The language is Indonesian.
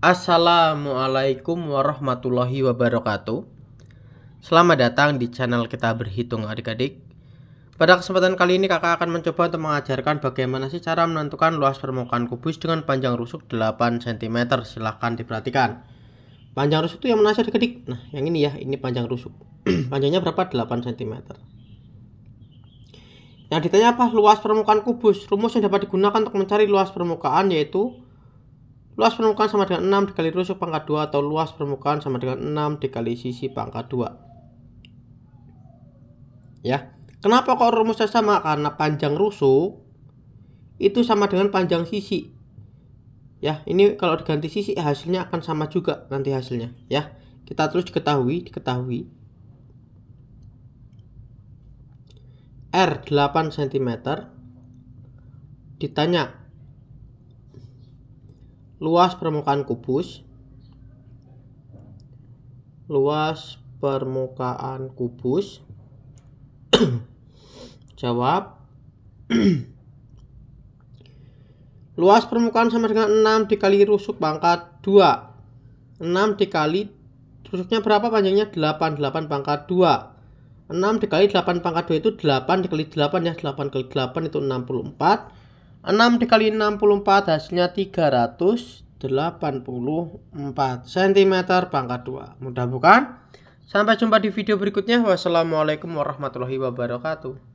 Assalamualaikum warahmatullahi wabarakatuh Selamat datang di channel kita berhitung adik-adik Pada kesempatan kali ini kakak akan mencoba untuk mengajarkan bagaimana sih cara menentukan luas permukaan kubus dengan panjang rusuk 8 cm Silahkan diperhatikan Panjang rusuk itu yang mana adik-adik? Nah yang ini ya, ini panjang rusuk Panjangnya berapa? 8 cm Yang ditanya apa? Luas permukaan kubus Rumus yang dapat digunakan untuk mencari luas permukaan yaitu Luas permukaan sama dengan 6 dikali rusuk pangkat 2 atau luas permukaan sama dengan 6 dikali sisi pangkat 2. Ya. Kenapa kok rumusnya sama? Karena panjang rusuk itu sama dengan panjang sisi. Ya, ini kalau diganti sisi eh, hasilnya akan sama juga nanti hasilnya, ya. Kita terus diketahui, diketahui. R 8 cm ditanya luas permukaan kubus luas permukaan kubus jawab luas permukaan sama dengan 6 dikali rusuk pangkat 2 6 dikali rusuknya berapa panjangnya 8 8 pangkat 2 6 dikali 8 pangkat 2 itu 8 dikali 8 ya 8 kali 8 itu 64 6 dikali 64 hasilnya 384 cm pangkat 2. Mudah bukan? Sampai jumpa di video berikutnya. Wassalamualaikum warahmatullahi wabarakatuh.